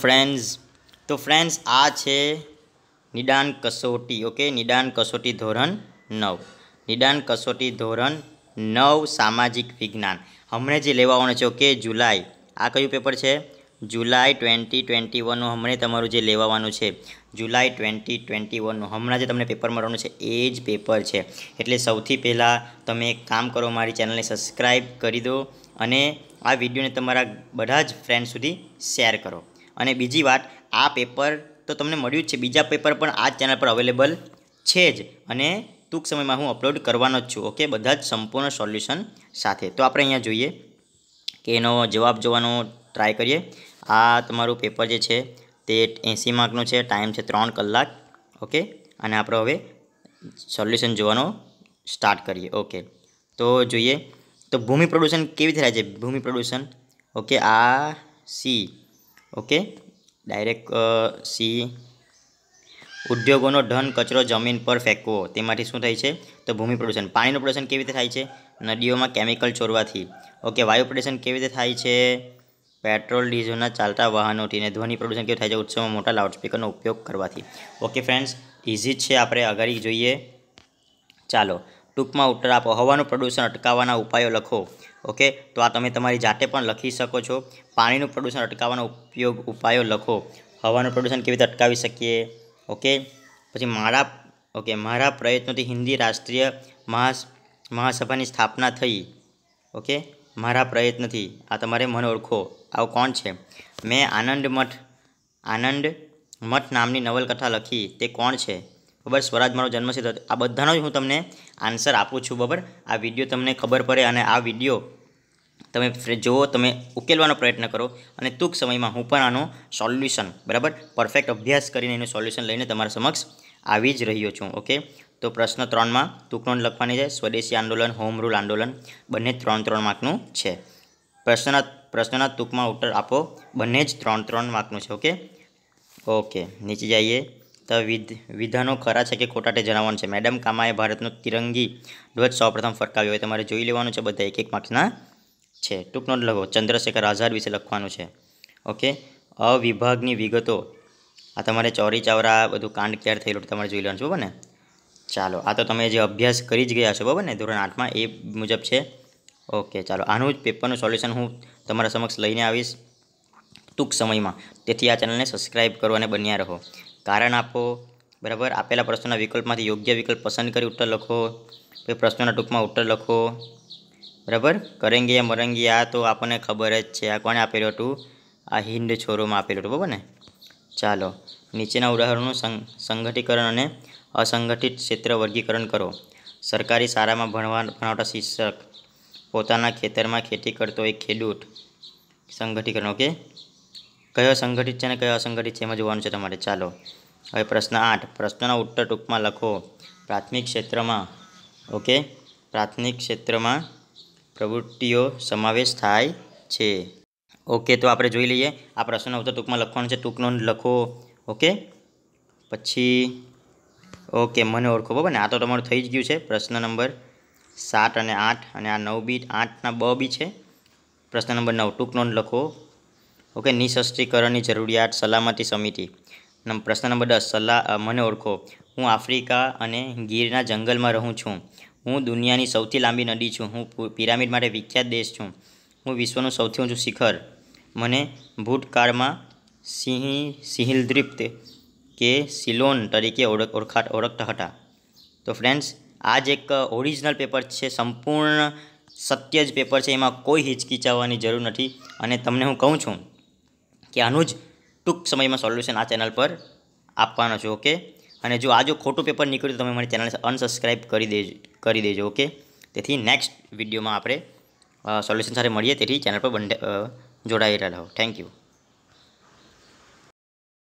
friends તો friends આ છે નિદાન કસોટી ઓકે નિદાન કસોટી ધોરણ નવ નિદાન કસોટી ધોરણ નવ સામાજિક વિજ્ઞાન હમણાં જે લેવાવાનું છે ઓકે જુલાઈ આ કયું પેપર છે જુલાઈ ટ્વેન્ટી ટ્વેન્ટી વનનું હમણાં તમારું જે લેવાવાનું છે જુલાઈ ટ્વેન્ટી ટ્વેન્ટી વનનું હમણાં જે તમને પેપર મળવાનું છે એ જ પેપર છે એટલે સૌથી પહેલાં તમે એક કામ કરો મારી ચેનલને સબસ્ક્રાઈબ કરી દો અને આ વિડીયોને તમારા બધા જ ફ્રેન્ડ સુધી શેર કરો અને બીજી વાત આ પેપર તો તમને મળ્યું જ છે બીજા પેપર પણ આ ચેનલ પર અવેલેબલ છે જ અને ટૂંક સમયમાં હું અપલોડ કરવાનો જ છું ઓકે બધા જ સંપૂર્ણ સોલ્યુશન સાથે તો આપણે અહીંયા જોઈએ કે એનો જવાબ જોવાનો ટ્રાય કરીએ આ તમારું પેપર જે છે તે એંસી માર્કનું છે ટાઈમ છે ત્રણ કલાક ઓકે અને આપણે હવે સોલ્યુશન જોવાનો સ્ટાર્ટ કરીએ ઓકે તો જોઈએ તો ભૂમિ પ્રદૂષણ કેવી રીતે થાય છે ભૂમિ પ્રદૂષણ ઓકે આ સી ઓકે ડાયરેક્ટ સી ઉદ્યોગોનો ધન કચરો જમીન પર ફેંકવો તેમાંથી શું થાય છે તો ભૂમિ પ્રદૂષણ પાણીનું પ્રદૂષણ કેવી રીતે થાય છે નદીઓમાં કેમિકલ ચોરવાથી ઓકે વાયુ પ્રદૂષણ કેવી રીતે થાય છે પેટ્રોલ ડીઝલના ચાલતા વાહનોથી અને ધ્વનિ પ્રદૂષણ કેવું થાય છે ઉત્સવમાં મોટા લાઉડસ્પીકરનો ઉપયોગ કરવાથી ઓકે ફ્રેન્ડ્સ ઇઝી જ છે આપણે આગળ જોઈએ ચાલો ટૂંકમાં ઉત્તર આપો હવાનું પ્રદૂષણ અટકાવવાના ઉપાયો લખો ઓકે તો આ તમે તમારી જાતે પણ લખી શકો છો પાણીનું પ્રદૂષણ અટકાવવાના ઉપયોગ ઉપાયો લખો હવાનું પ્રદૂષણ કેવી રીતે અટકાવી શકીએ ઓકે પછી મારા ઓકે મારા પ્રયત્નોથી હિન્દી રાષ્ટ્રીય મહાસ મહાસભાની સ્થાપના થઈ ઓકે મારા પ્રયત્નથી આ તમારે મને ઓળખો આવો કોણ છે મેં આનંદ મઠ આનંદ મઠ નામની નવલકથા લખી તે કોણ છે બરાબર સ્વરાજ મારો જન્મ સીધો આ બધાનો જ હું તમને આન્સર આપું છું બરાબર આ વિડીયો તમને ખબર પડે અને આ વિડીયો તમે જુઓ તમે ઉકેલવાનો પ્રયત્ન કરો અને ટૂંક સમયમાં હું પણ આનું સોલ્યુશન બરાબર પરફેક્ટ અભ્યાસ કરીને એનું સોલ્યુશન લઈને તમારા સમક્ષ આવી જ રહ્યો છું ઓકે તો પ્રશ્ન ત્રણમાં ટૂંકનો લખવાની છે સ્વદેશી આંદોલન હોમ રૂલ આંદોલન બંને ત્રણ ત્રણ માર્કનું છે પ્રશ્નના પ્રશ્નના ટૂંકમાં ઉત્તર આપો બંને જ ત્રણ ત્રણ માર્કનું છે ઓકે ઓકે નીચે જઈએ તો વિધાનો ખરા છે કે ખોટા તે જણાવવાનું છે મેડમ કામાએ ભારતનો તિરંગી ધ્વજ સૌપ્રથમ ફરકાવ્યો હોય તમારે જોઈ લેવાનું છે બધા એક એક માર્ક્સના છે ટૂંકનો નોટ લખો ચંદ્રશેખર આઝાદ વિશે લખવાનું છે ઓકે અવિભાગની વિગતો આ તમારે ચોરી ચાવરા બધું કાંડ ક્યારે થયેલું તમારે જોઈ લેવાનું છે બરાબર ને ચાલો આ તો તમે જે અભ્યાસ કરી જ ગયા છો બરાબર ને ધોરણ આઠમાં એ મુજબ છે ઓકે ચાલો આનું જ પેપરનું સોલ્યુશન હું તમારા સમક્ષ લઈને આવીશ ટૂંક સમયમાં તેથી આ ચેનલને સબસ્ક્રાઈબ કરો અને બન્યા રહો કારણ આપો બરાબર આપેલા પ્રશ્નોના વિકલ્પમાંથી યોગ્ય વિકલ્પ પસંદ કરી ઉત્તર લખો કે પ્રશ્નોના ટૂંકમાં ઉત્તર લખો બરાબર કરેંગે યા મરંગી આ તો આપણને ખબર જ છે આ કોણે આપેલું હતું આ હિન્દ છોરોમાં આપેલું હતું બરાબર ને ચાલો નીચેના ઉદાહરણોનું સંગઠીકરણ અને અસંગઠિત ક્ષેત્ર વર્ગીકરણ કરો સરકારી શાળામાં ભણવા ભણાવતા શિક્ષક પોતાના ખેતરમાં ખેતી કરતો એક ખેડૂત સંગઠીકરણ ઓકે કયો સંગઠિત છે અને કયો અસંગઠિત છે એમાં જોવાનું છે તમારે ચાલો હવે પ્રશ્ન આઠ પ્રશ્નના ઉત્તર ટૂંકમાં લખો પ્રાથમિક ક્ષેત્રમાં ઓકે પ્રાથમિક ક્ષેત્રમાં પ્રવૃત્તિઓ સમાવેશ થાય છે ઓકે તો આપણે જોઈ લઈએ આ પ્રશ્નનો ઉત્તર ટૂંકમાં લખવાનું છે ટૂંકનો લખો ઓકે પછી ઓકે મને ઓળખો બરાબર ને આ તો તમારું થઈ જ ગયું છે પ્રશ્ન નંબર સાત અને આઠ અને આ નવ બી આઠના બ બી છે પ્રશ્ન નંબર નવ ટૂંક નોંધ લખો ઓકે નિશસ્ત્રીકરણની જરૂરિયાત સલામતી સમિતિ પ્રશ્ન નંબર દસ સલાહ મને ઓળખો હું આફ્રિકા અને ગીરના જંગલમાં રહું છું હું દુનિયાની સૌથી લાંબી નદી છું હું પિરામિડ માટે વિખ્યાત દેશ છું હું વિશ્વનું સૌથી ઊંચું શિખર મને ભૂતકાળમાં સિંહ સિહિલદ્રીપ્ત કે સિલોન તરીકે ઓળખ ઓળખા ઓળખતા હતા તો ફ્રેન્ડ્સ આ જ એક ઓરિજિનલ પેપર છે સંપૂર્ણ સત્ય જ પેપર છે એમાં કોઈ હિચકિચાવવાની જરૂર નથી અને તમને હું કહું છું કે આનું જ ટૂંક સમયમાં સોલ્યુશન આ ચેનલ પર આપવાનો છે ઓકે અને જો આ જો ખોટું પેપર નીકળ્યું તો તમે મારી ચેનલ અનસબસ્ક્રાઈબ કરી દેજ કરી દેજો ઓકે તેથી નેક્સ્ટ વિડીયોમાં આપણે સોલ્યુશન સાથે મળીએ તેથી ચેનલ પર બંને જોડાયેલા રહો થેન્ક યુ